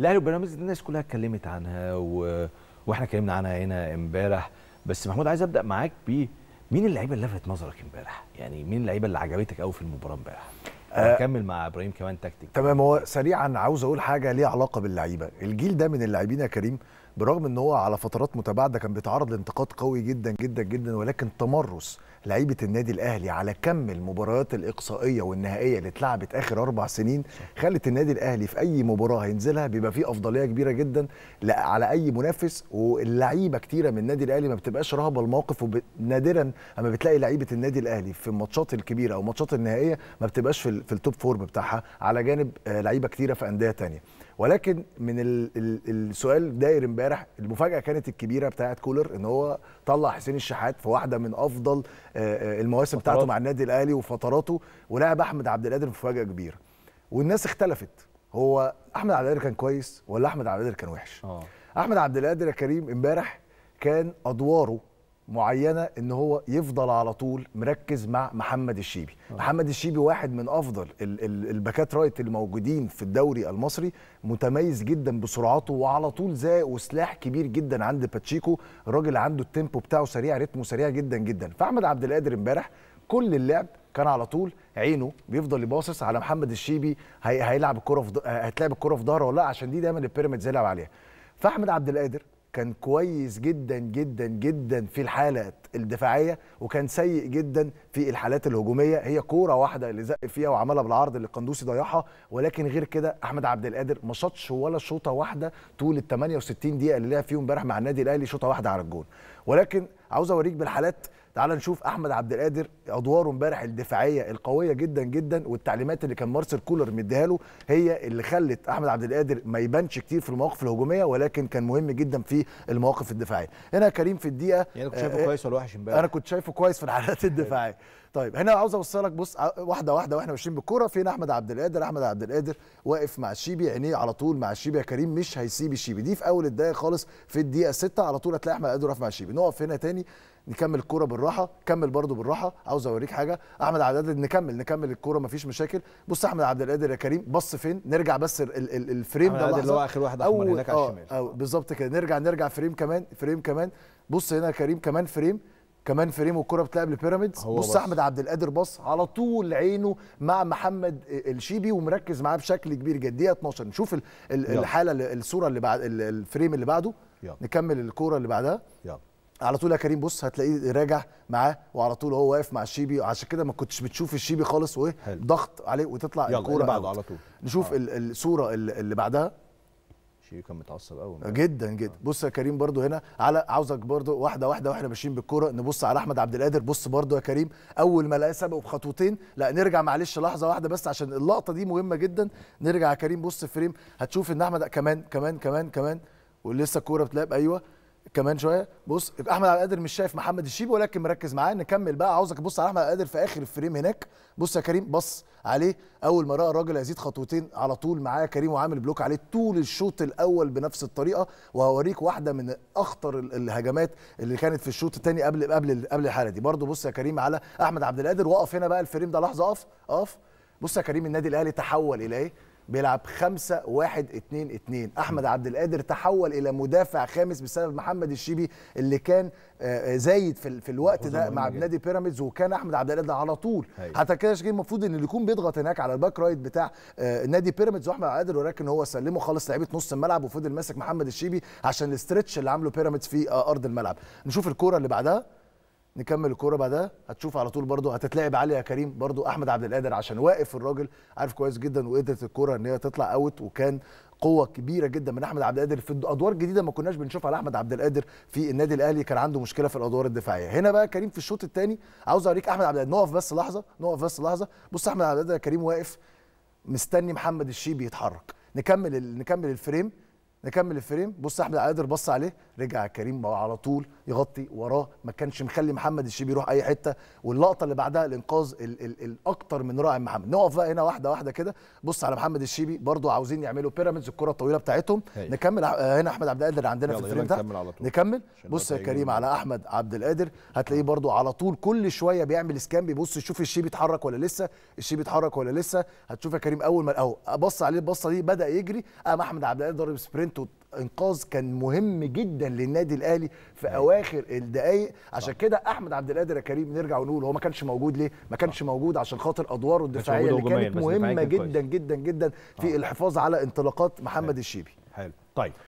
الاهلي وبيراميدز الناس كلها اتكلمت عنها و... واحنا اتكلمنا عنها هنا امبارح بس محمود عايز ابدا معاك ب مين اللعيبه اللي لفت نظرك امبارح؟ يعني مين اللعيبه اللي عجبتك قوي في المباراه امبارح؟ هكمل أه مع ابراهيم كمان تكتيك تمام هو سريعا عاوز اقول حاجه ليها علاقه باللعيبه، الجيل ده من اللاعبين يا كريم برغم ان هو على فترات متباعده كان بيتعرض لانتقاد قوي جدا جدا جدا ولكن تمرس لعيبه النادي الاهلي على كم المباريات الاقصائيه والنهائيه اللي اتلعبت اخر اربع سنين خلت النادي الاهلي في اي مباراه هينزلها بيبقى فيه افضليه كبيره جدا على اي منافس واللعيبه كتيره من النادي الاهلي ما بتبقاش رهبه الموقف ونادرا اما بتلاقي لعيبه النادي الاهلي في الماتشات الكبيره او الماتشات النهائيه ما بتبقاش في التوب فورم بتاعها على جانب آه، لعيبه كتيره في انديه ثانيه ولكن من السؤال داير امبارح المفاجاه كانت الكبيره بتاعه كولر ان هو طلع حسين الشحات في واحده من افضل آه، آه، المواسم بتاعته مع النادي الاهلي وفتراته ولعب احمد عبد القادر مفاجاه كبيره والناس اختلفت هو احمد عبد القادر كان كويس ولا احمد عبد القادر كان وحش أوه. احمد عبد القادر يا كريم امبارح كان ادواره معينه ان هو يفضل على طول مركز مع محمد الشيبي أوه. محمد الشيبي واحد من افضل الباكات رايت الموجودين في الدوري المصري متميز جدا بسرعته وعلى طول زائق وسلاح كبير جدا عند باتشيكو الراجل عنده التيمبو بتاعه سريع رتمه سريع جدا جدا فاحمد عبد القادر امبارح كل اللعب كان على طول عينه بيفضل يباصص على محمد الشيبي هي... هيلعب الكره في هتلعب الكره في ظهره ولا لا عشان دي دايما البيراميدز يلعب عليها فاحمد عبد القادر كان كويس جدا جدا جدا في الحالات الدفاعيه وكان سيء جدا في الحالات الهجوميه هي كوره واحده اللي زق فيها وعملها بالعرض اللي قندوسي ضيعها ولكن غير كده احمد عبد القادر ما شاطش ولا شوطه واحده طول ال 68 دقيقه اللي لعب فيهم امبارح مع النادي الاهلي شوطه واحده على الجون ولكن عاوز اوريك بالحالات تعال نشوف احمد عبد القادر ادواره امبارح الدفاعيه القويه جدا جدا والتعليمات اللي كان مارسيل كولر مديها له هي اللي خلت احمد عبد القادر ما يبانش كتير في المواقف الهجوميه ولكن كان مهم جدا في المواقف الدفاعيه هنا كريم في الدقيقه يعني كنت شايفه آه،, آه كويس ولا وحش امبارح انا كنت شايفه كويس في الحالات الدفاعيه طيب هنا عاوز اوصلك بص واحده واحده واحنا ماشيين بالكوره فين احمد عبد القادر احمد عبد القادر واقف مع الشيبي عينيه على طول مع الشيبي يا كريم مش هيسيب الشيبي دي في اول الدقيقه خالص في الدقيقه 6 على طول هتلاقي احمد قادر واقف مع الشيبي نقف هنا تاني نكمل الكوره بالراحه كمل برده بالراحه عاوز اوريك حاجه احمد عبد القادر نكمل نكمل الكوره مفيش مشاكل بص احمد عبد القادر يا كريم بص فين نرجع بس ال ال الفريم ده اللي هو اخر واحد احمد هناك على آه، الشمال بالظبط كده نرجع نرجع فريم كمان فريم كمان بص هنا يا كريم كمان فريم كمان فريم الكره بتلعب لبيراميدز بص احمد عبد القادر بص على طول عينه مع محمد الشيبي ومركز معاه بشكل كبير جدا دقيقه 12 نشوف ال ال الحاله الصوره اللي بعد الفريم اللي بعده يلا. نكمل الكوره اللي بعدها يلا على طول يا كريم بص هتلاقيه راجع معاه وعلى طول هو واقف مع الشيبي عشان كده ما كنتش بتشوف الشيبي خالص وايه ضغط عليه وتطلع الكوره بعده على طول نشوف آه. الصوره اللي بعدها شيء كان متعصب قوي جدا جدا آه. بص يا كريم برضو هنا على عاوزك برضو واحده واحده واحنا ماشيين بالكوره نبص على احمد عبد القادر بص برضو يا كريم اول ما لقى سبقه بخطوتين لا نرجع معلش لحظه واحده بس عشان اللقطه دي مهمه جدا نرجع يا كريم بص فريم هتشوف ان احمد كمان كمان كمان كمان ولسه الكوره بتلعب ايوه كمان شويه بص احمد عبد القادر مش شايف محمد الشيبي ولكن مركز معاه نكمل بقى عاوزك تبص على احمد عبد القادر في اخر الفريم هناك بص يا كريم بص عليه اول ما راى الراجل يزيد خطوتين على طول معاه كريم وعامل بلوك عليه طول الشوط الاول بنفس الطريقه وهوريك واحده من اخطر الهجمات اللي كانت في الشوط الثاني قبل قبل قبل الحاله دي برضو بص يا كريم على احمد عبد القادر وقف هنا بقى الفريم ده لحظه اقف اقف بص يا كريم النادي الاهلي تحول الى ايه بيلعب 5 1 2 2 احمد عبد القادر تحول الى مدافع خامس بسبب محمد الشيبي اللي كان آه، آه، زايد في, في الوقت ده مع نادي بيراميدز وكان احمد عبد القادر على طول حتى كده المفروض ان اللي يكون بيضغط هناك على الباك رايت بتاع آه، نادي بيراميدز واحمد عبد القادر ولكن هو سلمه خالص لعيبه نص الملعب وفضل ماسك محمد الشيبي عشان الاسترتش اللي عامله بيراميدز في ارض الملعب نشوف الكوره اللي بعدها نكمل الكوره بعدها هتشوف على طول برده هتتلعب عليه يا كريم برده احمد عبد القادر عشان واقف الراجل عارف كويس جدا وقدرت الكوره ان هي تطلع اوت وكان قوه كبيره جدا من احمد عبد القادر في ادوار جديده ما كناش بنشوفها لاحمد عبد القادر في النادي الاهلي كان عنده مشكله في الادوار الدفاعيه هنا بقى كريم في الشوط الثاني عاوز اوريك احمد عبد القادر نقف بس لحظه نقف بس لحظه بص احمد عبد القادر كريم واقف مستني محمد الشيبي يتحرك نكمل نكمل الفريم نكمل الفريم بص احمد قادر بص عليه رجع كريم على طول يغطي وراه ما كانش مخلي محمد الشيبي يروح اي حته واللقطه اللي بعدها الانقاذ الاكتر من رائع محمد نقف بقى هنا واحده واحده كده بص على محمد الشيبي برده عاوزين يعملوا بيراميدز الكره الطويله بتاعتهم هي. نكمل هنا احمد عبد القادر عندنا في الفريم ده نكمل بص يا كريم على احمد عبد القادر هتلاقيه برده على طول كل شويه بيعمل سكان بيبص يشوف الشيبي اتحرك ولا لسه الشيبي اتحرك ولا لسه هتشوف يا كريم اول ما اهو بص عليه البصه دي بدا يجري قام احمد عبد القادر ضارب سبرنت خانته انقاذ كان مهم جدا للنادي الاهلي في اواخر الدقائق عشان كده احمد عبد القادر يا كريم نرجع ونقول هو ما كانش موجود ليه ما كانش موجود عشان خاطر ادواره الدفاعيه اللي كانت مهمه جدا, جدا جدا جدا في آه. الحفاظ على انطلاقات محمد الشيبي حلو طيب